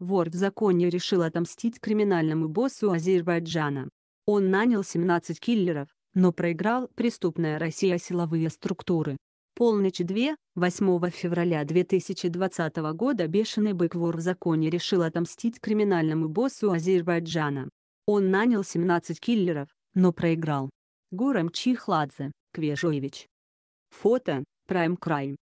Вор в законе решил отомстить криминальному боссу Азербайджана. Он нанял 17 киллеров, но проиграл преступная Россия силовые структуры. Полночь 2, 8 февраля 2020 года бешеный бык вор в законе решил отомстить криминальному боссу Азербайджана. Он нанял 17 киллеров, но проиграл. Гурам Чихладзе, Квежоевич. Фото, Prime Crime.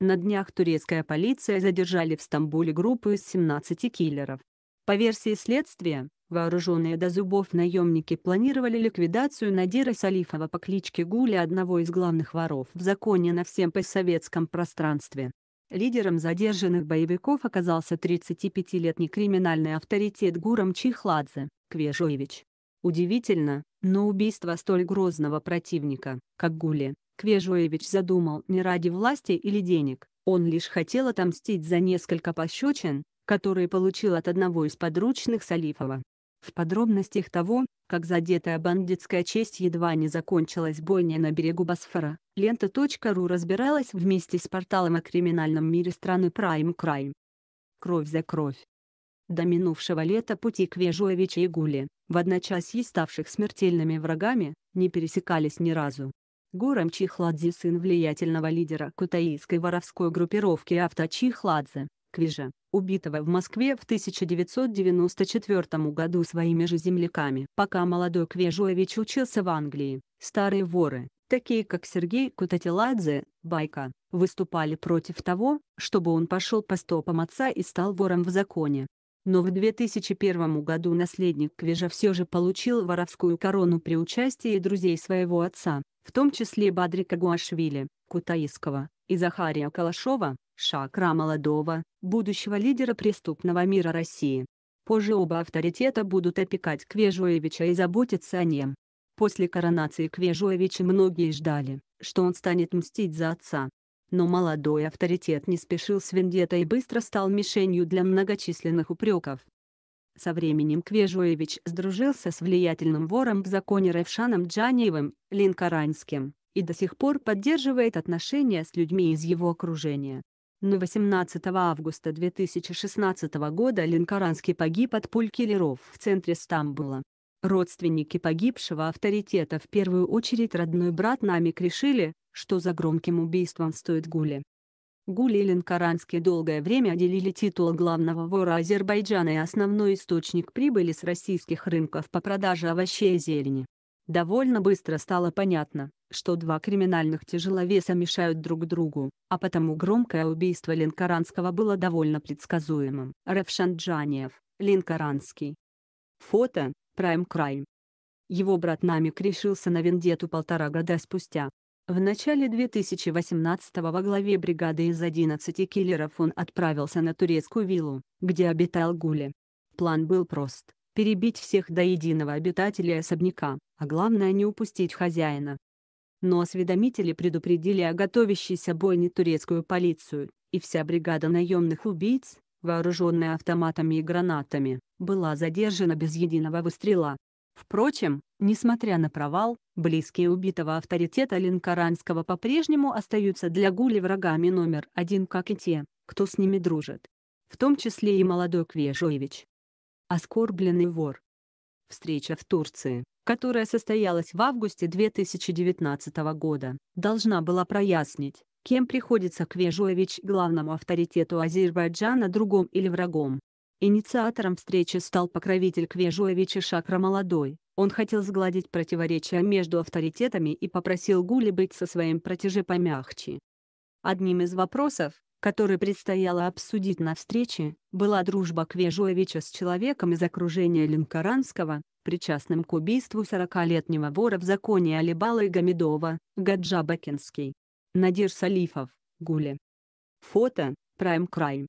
На днях турецкая полиция задержали в Стамбуле группу из 17 киллеров. По версии следствия, вооруженные до зубов наемники планировали ликвидацию Надира Салифова по кличке Гули, одного из главных воров в законе на всем постсоветском пространстве. Лидером задержанных боевиков оказался 35-летний криминальный авторитет Гурам Чихладзе, Квежоевич. Удивительно, но убийство столь грозного противника, как Гули, Квежуевич задумал не ради власти или денег, он лишь хотел отомстить за несколько пощечин, которые получил от одного из подручных Салифова. В подробностях того, как задетая бандитская честь едва не закончилась бойня на берегу Босфора, лента.ру разбиралась вместе с порталом о криминальном мире страны Prime Crime. Кровь за кровь. До минувшего лета пути Квежуевича и Гули, в одночасье ставших смертельными врагами, не пересекались ни разу. Гором Чихладзе сын влиятельного лидера кутаийской воровской группировки Авто Чихладзе, Квижа, убитого в Москве в 1994 году своими же земляками. Пока молодой Квежуевич учился в Англии, старые воры, такие как Сергей Кутатиладзе, Байка, выступали против того, чтобы он пошел по стопам отца и стал вором в законе но в 2001 году наследник Квежа все же получил воровскую корону при участии друзей своего отца, в том числе Бадрика Гуашвили, Кутаиского, и Захария Калашова, шакра молодого, будущего лидера преступного мира России. Позже оба авторитета будут опекать Квежуевича и заботиться о нем. После коронации Квежуевича многие ждали, что он станет мстить за отца, но молодой авторитет не спешил с вендетой и быстро стал мишенью для многочисленных упреков. Со временем Квежуевич сдружился с влиятельным вором в законе Ревшаном Джаниевым, Линкоранским, и до сих пор поддерживает отношения с людьми из его окружения. Но 18 августа 2016 года Линкоранский погиб от пуль киллеров в центре Стамбула. Родственники погибшего авторитета в первую очередь родной брат Намик решили, что за громким убийством стоит Гули. Гули и Ленкаранский долгое время делили титул главного вора Азербайджана и основной источник прибыли с российских рынков по продаже овощей и зелени. Довольно быстро стало понятно, что два криминальных тяжеловеса мешают друг другу, а потому громкое убийство Ленкаранского было довольно предсказуемым. Равшанджаниев, Ленкаранский. Фото, Prime Crime. Его брат Намик решился на вендету полтора года спустя, в начале 2018-го во главе бригады из 11 киллеров он отправился на турецкую виллу, где обитал Гули. План был прост – перебить всех до единого обитателя особняка, а главное не упустить хозяина. Но осведомители предупредили о готовящейся бойне турецкую полицию, и вся бригада наемных убийц, вооруженная автоматами и гранатами, была задержана без единого выстрела. Впрочем, несмотря на провал, Близкие убитого авторитета Линкоранского по-прежнему остаются для Гули врагами номер один, как и те, кто с ними дружит. В том числе и молодой Квежоевич. Оскорбленный вор. Встреча в Турции, которая состоялась в августе 2019 года, должна была прояснить, кем приходится Квежоевич главному авторитету Азербайджана другом или врагом. Инициатором встречи стал покровитель Квежоевича Шакра Молодой, он хотел сгладить противоречия между авторитетами и попросил Гули быть со своим протеже помягче. Одним из вопросов, который предстояло обсудить на встрече, была дружба Квежуевича с человеком из окружения Линкоранского, причастным к убийству 40-летнего вора в законе Алибала и Гамедова, Гаджа Бакинский. Надир Салифов, Гули. Фото, Prime Crime.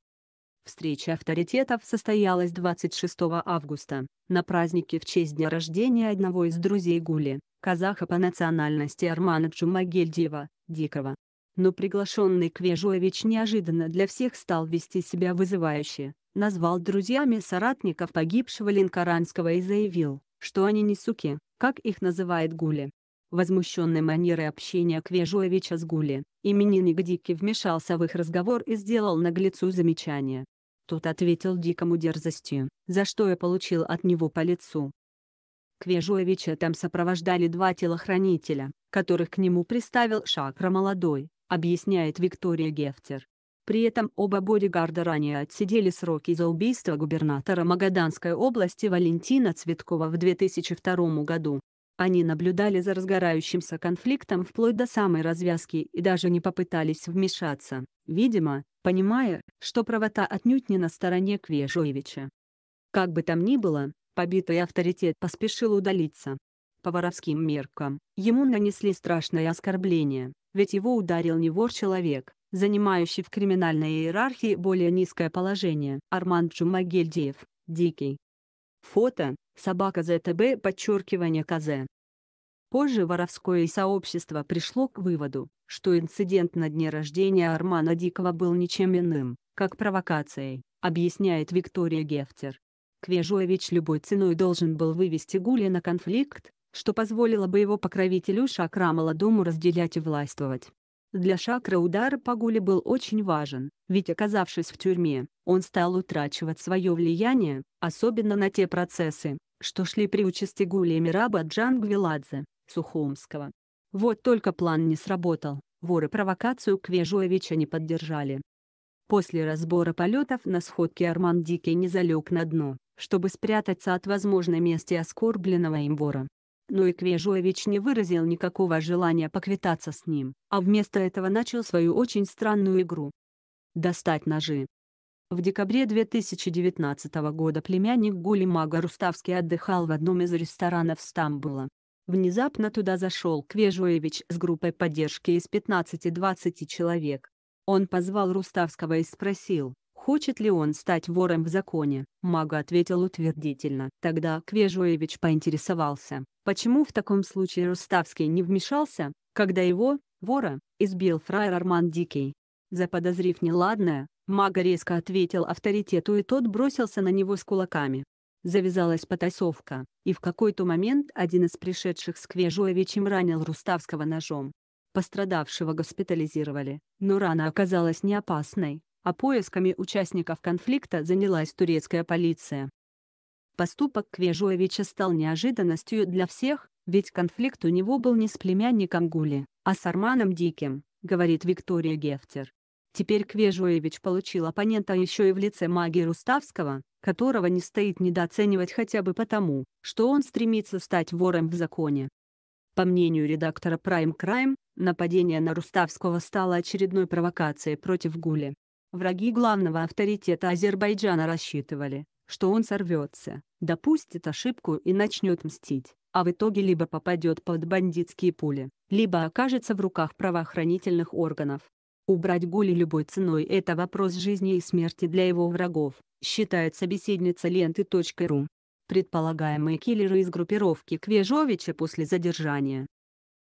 Встреча авторитетов состоялась 26 августа, на празднике в честь дня рождения одного из друзей Гули, казаха по национальности Армана Джумагельдиева, Дикого. Но приглашенный Квежуевич неожиданно для всех стал вести себя вызывающе, назвал друзьями соратников погибшего Линкоранского и заявил, что они не суки, как их называет Гули. Возмущенной манерой общения Квежуевича с Гули, Именинник Дикий вмешался в их разговор и сделал наглецу замечание. Тот ответил Дикому дерзостью, за что я получил от него по лицу. Квежуевича там сопровождали два телохранителя, которых к нему приставил Шакра Молодой, объясняет Виктория Гефтер. При этом оба бодигарда ранее отсидели сроки за убийство губернатора Магаданской области Валентина Цветкова в 2002 году. Они наблюдали за разгорающимся конфликтом вплоть до самой развязки и даже не попытались вмешаться, видимо, понимая, что правота отнюдь не на стороне Квежоевича. Как бы там ни было, побитый авторитет поспешил удалиться. По воровским меркам, ему нанесли страшное оскорбление, ведь его ударил не вор человек, занимающий в криминальной иерархии более низкое положение. Арман Джумагельдиев, Дикий. Фото собака ЗТБ подчеркивание КЗ. Позже воровское сообщество пришло к выводу, что инцидент на дне рождения Армана Дикого был ничем иным, как провокацией, объясняет Виктория Гефтер. Квежуевич любой ценой должен был вывести Гули на конфликт, что позволило бы его покровителю Шакра молодому разделять и властвовать. Для Шакра удар по Гули был очень важен, ведь оказавшись в тюрьме, он стал утрачивать свое влияние, особенно на те процессы, что шли при участи Гулия Мираба Джангвиладзе, Сухомского. Вот только план не сработал, воры провокацию Квежуевича не поддержали. После разбора полетов на сходке Арман Дикий не залег на дно, чтобы спрятаться от возможной мести оскорбленного им вора. Но и Квежуевич не выразил никакого желания поквитаться с ним, а вместо этого начал свою очень странную игру. Достать ножи, в декабре 2019 года племянник Мага Руставский отдыхал в одном из ресторанов Стамбула. Внезапно туда зашел Квежуевич с группой поддержки из 15-20 человек. Он позвал Руставского и спросил, хочет ли он стать вором в законе. Мага ответил утвердительно. Тогда Квежуевич поинтересовался, почему в таком случае Руставский не вмешался, когда его, вора, избил фраер Арман Дикий. Заподозрив неладное, Маг резко ответил авторитету, и тот бросился на него с кулаками. Завязалась потасовка, и в какой-то момент один из пришедших с Квежуевичем ранил Руставского ножом. Пострадавшего госпитализировали, но рана оказалась не опасной, а поисками участников конфликта занялась турецкая полиция. Поступок Квежуевича стал неожиданностью для всех, ведь конфликт у него был не с племянником Гули, а с Арманом Диким, говорит Виктория Гефтер. Теперь Квежуевич получил оппонента еще и в лице магии Руставского, которого не стоит недооценивать хотя бы потому, что он стремится стать вором в законе. По мнению редактора Prime Crime, нападение на Руставского стало очередной провокацией против Гули. Враги главного авторитета Азербайджана рассчитывали, что он сорвется, допустит ошибку и начнет мстить, а в итоге либо попадет под бандитские пули, либо окажется в руках правоохранительных органов. Убрать Гули любой ценой – это вопрос жизни и смерти для его врагов, считает собеседница ленты.ру. Предполагаемые киллеры из группировки Квежовича после задержания.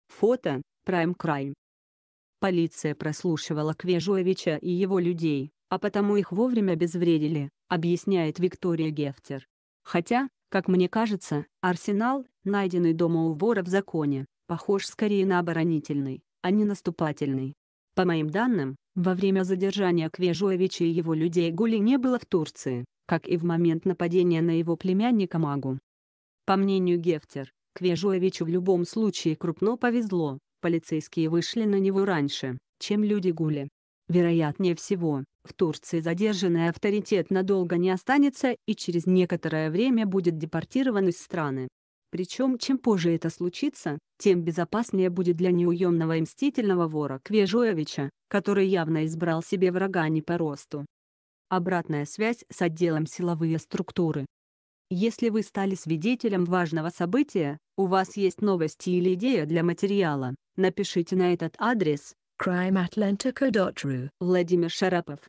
Фото – Prime Crime. Полиция прослушивала Квежовича и его людей, а потому их вовремя обезвредили, объясняет Виктория Гефтер. Хотя, как мне кажется, арсенал, найденный дома у вора в законе, похож скорее на оборонительный, а не наступательный. По моим данным, во время задержания Квежуевича и его людей Гули не было в Турции, как и в момент нападения на его племянника Магу. По мнению Гефтер, Квежуевичу в любом случае крупно повезло, полицейские вышли на него раньше, чем люди Гули. Вероятнее всего, в Турции задержанный авторитет надолго не останется и через некоторое время будет депортирован из страны. Причем, чем позже это случится, тем безопаснее будет для неуемного и мстительного вора Квежуевича, который явно избрал себе врага а не по росту. Обратная связь с отделом «Силовые структуры». Если вы стали свидетелем важного события, у вас есть новости или идея для материала, напишите на этот адрес crimeatlantica.ru Владимир Шарапов